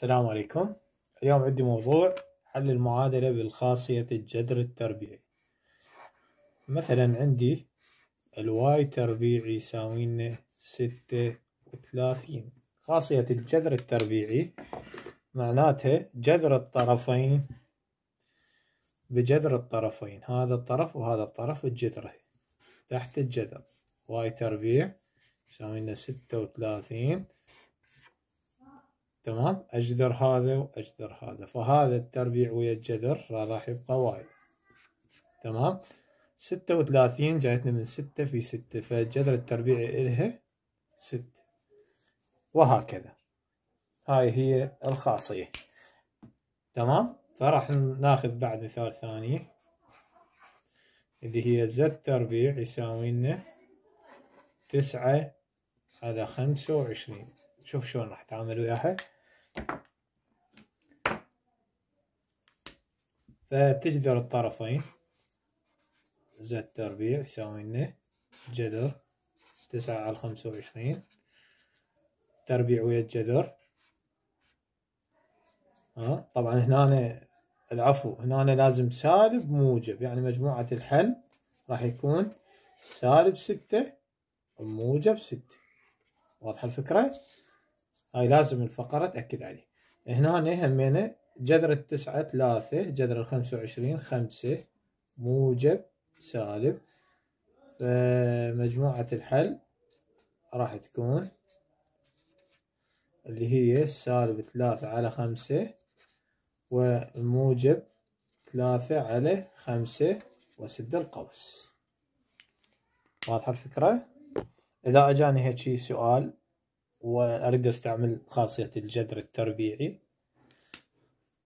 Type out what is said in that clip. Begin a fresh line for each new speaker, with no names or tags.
السلام عليكم اليوم عندي موضوع حل المعادلة بالخاصية الجذر التربيعي مثلا عندي الواي تربيعي يساوي ستة وثلاثين خاصية الجذر التربيعي معناته جذر الطرفين بجذر الطرفين هذا الطرف وهذا الطرف الجذره تحت الجذر واي تربيع يساوي لنا ستة وثلاثين تمام اجذر هذا واجذر هذا فهذا التربيع ويا الجذر راح يبقى وايد تمام ستة وثلاثين جايتنا من ستة في ستة فجذر التربيع إلها ستة وهكذا هاي هي الخاصية تمام فراح ناخذ بعد مثال ثاني اللي هي زد تربيع يساوي لنا تسعة على خمسة وعشرين شوف شلون راح تعامل وياها فتجذر الطرفين زائد تربيع يساوي لنا جذر تسعة على خمسة وعشرين تربيع ويا الجذر ها طبعا هنا العفو هنا أنا لازم سالب موجب يعني مجموعة الحل راح يكون سالب ستة وموجب ستة واضحة الفكرة؟ هاي لازم الفقرة تأكد عليه هنا همينه جذر التسعة ثلاثة جذر الخمسة وعشرين خمسة موجب سالب فمجموعة الحل راح تكون اللي هي سالب ثلاثة على خمسة والموجب ثلاثة على خمسة وسد القوس واضحة الفكرة؟ إذا أجاني هيك سؤال واريد استعمل خاصيه الجذر التربيعي